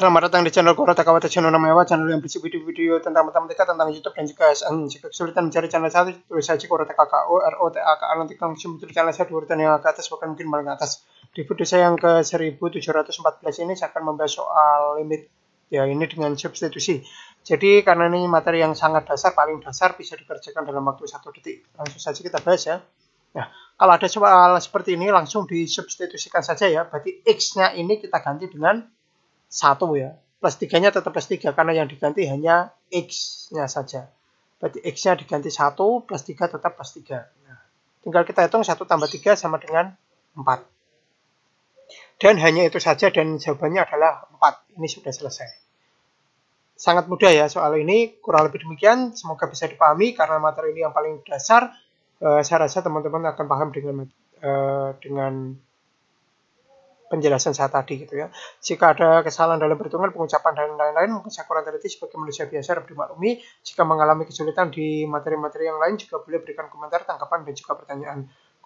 Selamat datang di channel Goro Takawata Channel Ewa, channel yang berisi video-video tentang mereka tentang YouTube, dan juga SN. Jika kesulitan mencari channel saya, tulis saja r T A K A nanti langsung muncul channel saya di urutan yang agak atas, bahkan mungkin paling atas. Di video saya yang ke 1714 ini, saya akan membahas soal limit. Ya, ini dengan substitusi. Jadi, karena ini materi yang sangat dasar, paling dasar, bisa dikerjakan dalam waktu satu detik. Langsung saja kita bahas ya. Nah, kalau ada soal seperti ini, langsung disubstitusikan saja ya. Berarti X-nya ini kita ganti dengan satu ya plus nya tetap plus tiga karena yang diganti hanya x-nya saja berarti x-nya diganti satu plus tiga tetap plus tiga nah, tinggal kita hitung satu tambah tiga sama dengan empat dan hanya itu saja dan jawabannya adalah empat ini sudah selesai sangat mudah ya soal ini kurang lebih demikian semoga bisa dipahami karena materi ini yang paling dasar eh, saya rasa teman-teman akan paham dengan eh, dengan penjelasan saya tadi gitu ya. Jika ada kesalahan dalam perhitungan, pengucapan dan lain-lain, mungkin saya kurang teliti sebagai manusia biasa harus dimaklumi. Jika mengalami kesulitan di materi-materi yang lain, juga boleh berikan komentar, tanggapan, dan juga pertanyaan.